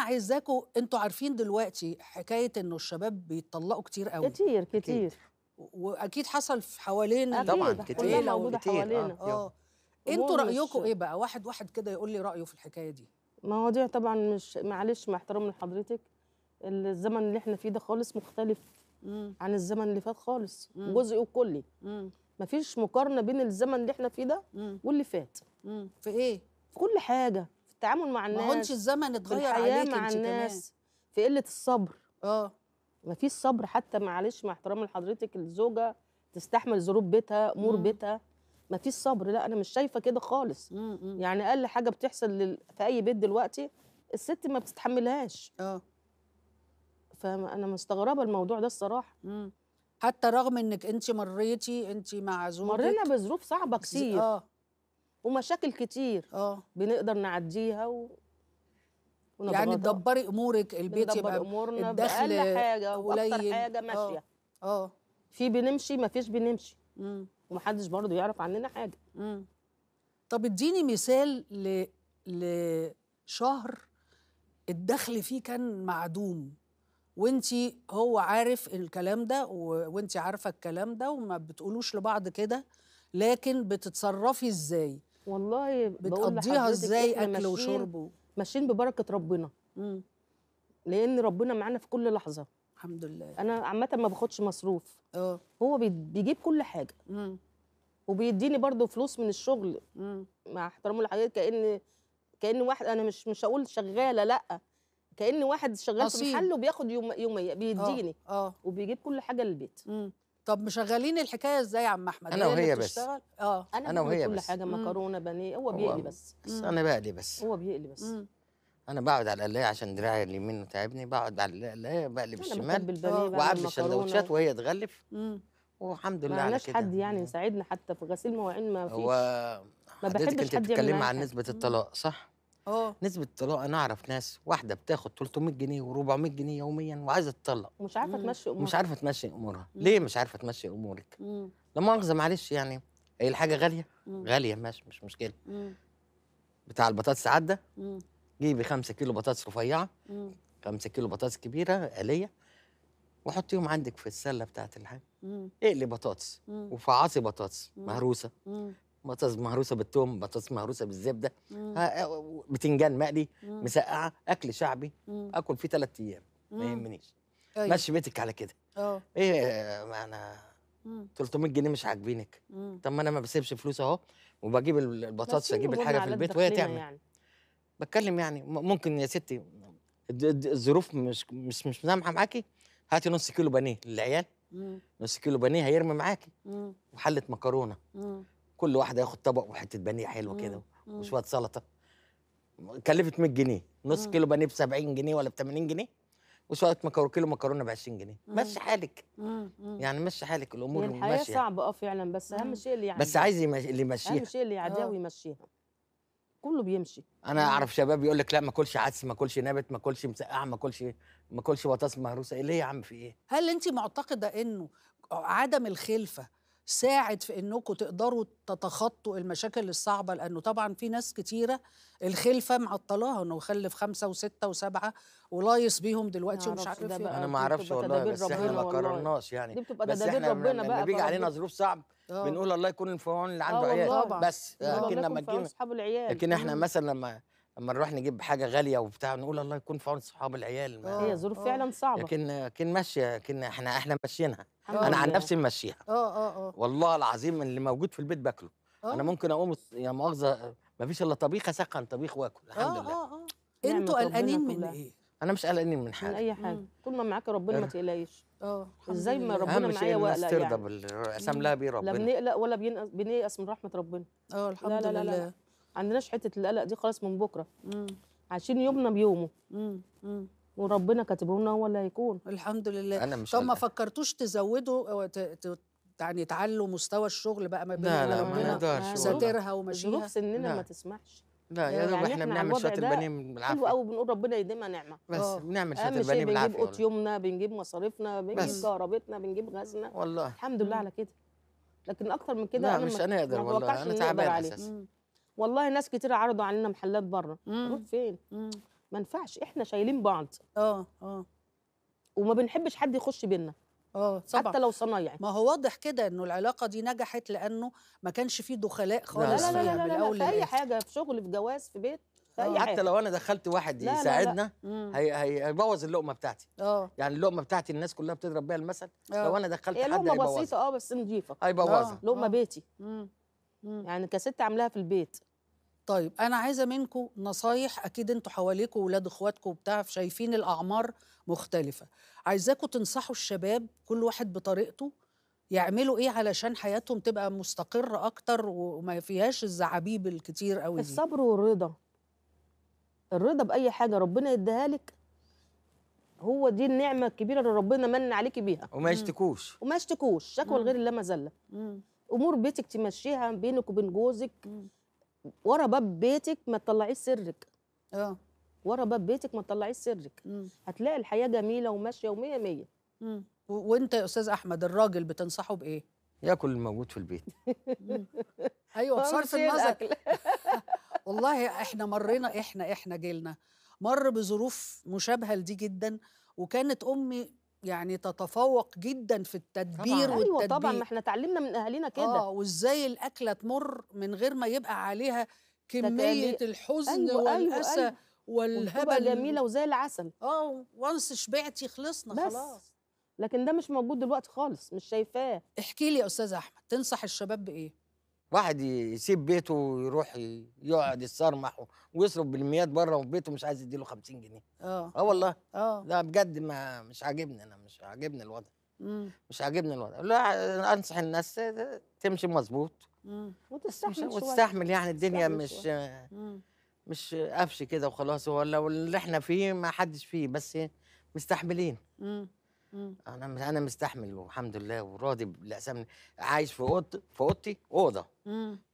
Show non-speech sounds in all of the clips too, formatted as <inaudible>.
عايزاكوا انتوا عارفين دلوقتي حكايه انه الشباب بيتطلقوا كتير قوي كتير كتير, واكيد حصل في حوالينا طبعا كتير موجوده كتير. حوالينا اه, آه. انتوا رايكم ايه بقى واحد واحد كده يقول لي رايه في الحكايه دي مواضيع طبعا مش معلش مع احترامي لحضرتك الزمن اللي احنا فيه ده خالص مختلف مم. عن الزمن اللي فات خالص جزئي وكلي مفيش مقارنه بين الزمن اللي احنا فيه ده واللي فات مم. في ايه في كل حاجه التعامل مع الناس ما هونش الزمن اتغير عليك مع الناس كمان. في قله الصبر اه ما فيش صبر حتى معلش مع احترامي لحضرتك الزوجه تستحمل ظروف بيتها امور بيتها ما فيش صبر لا انا مش شايفه كده خالص مم. يعني اقل حاجه بتحصل لل... في اي بيت دلوقتي الست ما بتتحملهاش اه فانا مستغربه الموضوع ده الصراحه مم. حتى رغم انك انت مريتي انت مع زوجك مرينا بظروف صعبه كتير اه ومشاكل كتير اه بنقدر نعديها و... يعني تدبري امورك البيت يبقى امورنا الدخل حاجه واكتر حاجه ماشيه آه. اه في بنمشي ما فيش بنمشي امم ومحدش برضه يعرف عننا حاجه امم طب اديني مثال ل لشهر الدخل فيه كان معدوم وانت هو عارف الكلام ده وانت عارفه الكلام ده وما بتقولوش لبعض كده لكن بتتصرفي ازاي والله بتقضيها ازاي اكل وشرب ماشيين ببركه ربنا مم. لان ربنا معانا في كل لحظه الحمد لله انا عامه ما باخدش مصروف اه هو بيجيب كل حاجه مم. وبيديني برضو فلوس من الشغل مم. مع احترامه لحضرتك كان كان واحد انا مش مش هقول شغاله لا كان واحد شغال أصيل. في محله بياخد يوم يوميه آه. بيديني اه وبيجيب كل حاجه للبيت مم. طب مشغلين الحكايه ازاي يا عم احمد انا وهي بس اه انا, أنا وهي كل بس. حاجه مكرونه بانيه هو بيقلي بس بس انا بقلي بس هو بيقلي بس انا بقعد على القلايه عشان دراعي اليمين تعبني بقعد على القلايه بقلب الشمال واعمل آه. السندوتشات وهي تغلف والحمد لله على كده حد يعني يساعدنا حتى في غسيل مواعين ما فيش هو ما بحبش حد يعمل يعني. عن نسبه الطلاق صح اه نسبه الطلاق انا اعرف ناس واحده بتاخد 300 جنيه و400 جنيه يوميا وعايزه تطلق مش عارفه تمشي امورها مش عارفه تمشي امورها ليه مش عارفه تمشي امورك لا مؤاخذه معلش يعني هي الحاجه غاليه مم. غاليه ماشي مش مشكله مم. بتاع البطاطس عدى جيبي 5 كيلو بطاطس رفيعه 5 كيلو بطاطس كبيره آلية وحطيهم عندك في السله بتاعت الحاجه اقلي بطاطس وفعصي بطاطس مهروسه بطاطس مهروسه بالثوم بطاطس مهروسه بالزبده بتنجان مقلي مسقعه اكل شعبي مم. اكل فيه ثلاث ايام ما يهمنيش أيوة. مشي بيتك على كده اه ايه انا 300 جنيه مش عاجبينك طب ما انا ما بسيبش فلوس اهو وبجيب البطاطس اجيب الحاجه في البيت وهي تعمل يعني. بتكلم يعني ممكن يا ستي الظروف مش مش مش مسامحه معاكي هاتي نص كيلو بانيه للعيال نص كيلو بانيه هيرمي معاكي وحله مكرونه مم. كل واحد ياخد طبق وحته بانيه حلوه كده وشويه سلطه كلفت 100 جنيه نص كيلو بانيه ب 70 جنيه ولا ب 80 جنيه وشويه مكرونه كيلو مكرونه ب 20 جنيه مشي حالك يعني مشي حالك الامور يعني ماشيه الحياه صعبه اه فعلا بس اهم شيء اللي يعني بس عايز اللي يمشيها اهم شيء اللي يعديها آه. ويمشيها كله بيمشي انا اعرف شباب يقول لك لا ما كلش عدس ما كلش نبت ما كلش مسقعه ما كلش ما كلش بطاطس مهروسه ايه ليه يا عم في ايه هل انت معتقده انه عدم الخلفه ساعد في انكم تقدروا تتخطوا المشاكل الصعبه لانه طبعا في ناس كتيره الخلفه معطلاها انه خلف خمسه وسته وسبعه ولايص بيهم دلوقتي ومش عارف ايه انا ما اعرفش والله بس احنا ما قررناش يعني دي بتبقى بس احنا ربنا بقى لما بيجي علينا ظروف صعبه آه. بنقول الله يكون في عون آه اللي عنده عيال بس لكن لما تجينا لكن احنا مثلا لما اما نروح نجيب حاجه غاليه وبتاع نقول الله يكون في عون صحاب العيال هي ظروف آه، فعلا آه. صعبه لكن كان ماشيه كان احنا احنا ماشيينها انا عن نفسي ماشيها اه اه اه والله العظيم اللي موجود في البيت باكله آه. انا ممكن اقوم يا مؤاخذه ما فيش الا طبيخ اسخن طبيخ واكل الحمد لله اه اه انتوا قلقانين من ايه انا مش قلقانين من حاجه من اي حاجه طول ما معاك ربنا ما تقلقيش اه ازاي ما ربنا معايا واقلق يعني ترضى بالقسم لها بيه ربنا لا بنقلق ولا بنيأس من رحمه ربنا اه الحمد لله عندناش حته القلق دي خلاص من بكره مم. عايشين يومنا بيومه مم. مم. وربنا كاتبه لنا هو اللي هيكون الحمد لله انا مش طب ما فكرتوش تزودوا يعني تعلوا مستوى الشغل بقى ما بين لا ما نقدرش ساترها ومشيها ظروف سننا ما تسمحش لا يا رب يعني احنا بنعمل شويه بنيه بالعافيه حلو قوي بنقول ربنا يديمها نعمه بس أوه. بنعمل شويه بنيه بالعافيه بنجيب قوت يومنا بنجيب مصاريفنا بنجيب كهربتنا بنجيب غازنا والله الحمد لله على كده لكن اكتر من كده لا انا مش هنقدر والله انا تعبان اساسا والله ناس كتير عرضوا علينا محلات بره نروح فين ما ينفعش احنا شايلين بعض اه اه وما بنحبش حد يخش بينا اه طبعا حتى لو صنايعي ما هو واضح كده انه العلاقه دي نجحت لانه ما كانش فيه دخلاء خالص لا لا لا, لا, لا, لا, لا في اي حاجه في شغل في جواز في بيت في آه. حتى لو انا دخلت واحد يساعدنا هيبوظ اللقمه بتاعتي اه يعني اللقمه بتاعتي الناس كلها بتضرب بيها المثل أوه. لو انا دخلت إيه حد لقمه بسيطه اه بس نضيفه هيبوظها آه. لقمه آه. بيتي مم. مم. يعني كست عاملاها في البيت طيب انا عايزه منكم نصايح اكيد انتوا حواليكوا ولاد اخواتكم وبتاع شايفين الاعمار مختلفه عايزاكم تنصحوا الشباب كل واحد بطريقته يعملوا ايه علشان حياتهم تبقى مستقره اكتر وما فيهاش الزعابيب الكتير قوي الصبر والرضا الرضا باي حاجه ربنا يديها لك هو دي النعمه الكبيره اللي ربنا من عليكي بيها وما يشتكوش وما يشتكوش شكوى الغير لا مزله امور بيتك تمشيها بينك وبين جوزك مم. ورا باب بيتك ما تطلعيش سرك اه ورا باب بيتك ما تطلعيش سرك مم. هتلاقي الحياه جميله وماشيه ومية مية امم وانت يا استاذ احمد الراجل بتنصحه بايه ياكل الموجود في البيت <laughs> ايوه بصرف النظر <laughs> والله احنا مرينا احنا احنا جيلنا مر بظروف مشابهه لدي جدا وكانت امي يعني تتفوق جدا في التدبير طبعا. والتدبير ايوه طبعا ما احنا اتعلمنا من اهالينا كده اه وازاي الاكله تمر من غير ما يبقى عليها كميه تتالي. الحزن أيوة والاسى أيوة أيوة. والهبل جميله وزي العسل اه وانس شبعتي خلصنا بس. خلاص لكن ده مش موجود دلوقتي خالص مش شايفاه احكي لي يا استاذ احمد تنصح الشباب بايه واحد يسيب بيته ويروح يقعد يتصرمح ويصرف بالميات بره وفي بيته مش عايز يديله 50 جنيه اه اه والله اه لا بجد ما مش عاجبني انا مش عاجبني الوضع مم. مش عاجبني الوضع لا انصح الناس تمشي مظبوط وتستحمل وتستحمل يعني الدنيا مش مم. مش قفش كده وخلاص هو لو اللي احنا فيه ما حدش فيه بس مستحملين مم. انا انا مستحمل والحمد لله وراضي لأسامي عايش في اوضه في اوضتي اوضه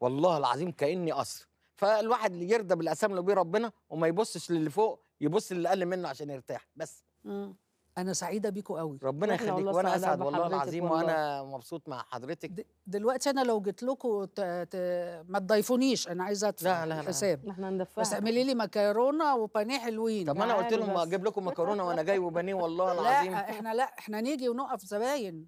والله العظيم كاني قصر فالواحد اللي يرضى بالاسامي اللي بيه ربنا وما يبصش للي فوق يبص للي اقل منه عشان يرتاح بس مم. انا سعيده بيكوا قوي ربنا يخليك وانا اسعد والله العظيم وانا مبسوط مع حضرتك دلوقتي انا لو جيت لكم ت... ت... ما تضيفونيش انا عايزه ادفع لا لا الحساب احنا هندفع بس اعملي لي مكرونه وبانيه حلوين طب ما انا قلت يعني لهم اجيب لكم مكرونه وانا جاي وبانيه والله <laughs> العظيم لا احنا لا احنا نيجي ونقف زباين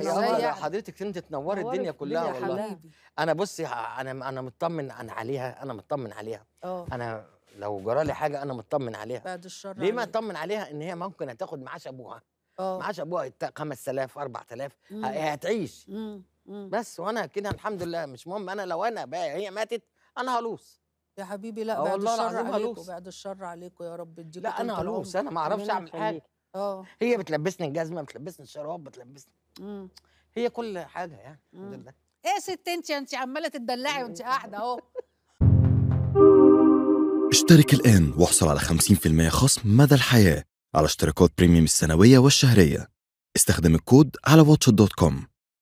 يا حضرتك انت تنوري الدنيا كلها والله حبيبي. انا بصي انا انا مطمن انا عليها انا مطمن عليها أوه. انا لو جرى لي حاجه انا مطمن عليها بعد الشر ليه ما اطمن عليها ان هي ممكن هتاخد معاش ابوها اه معاش ابوها 5000 4000 هتعيش مم. مم. بس وانا كده الحمد لله مش مهم انا لو انا بقى هي ماتت انا هلوص يا حبيبي لا آه، بعد الشر عليكم بعد الشر عليكم يا رب اديكم لا انا هلوص انا ما اعرفش اعمل حاجه اه هي بتلبسني الجزمه بتلبسني الشراب بتلبسني مم. هي كل حاجه يعني الحمد لله ايه يا ست انت انت عماله تدلعي وانت قاعده اهو <laughs> اشترك الآن واحصل على 50% خصم مدى الحياة على اشتراكات بريميوم السنوية والشهرية استخدم الكود على واتش دوت كوم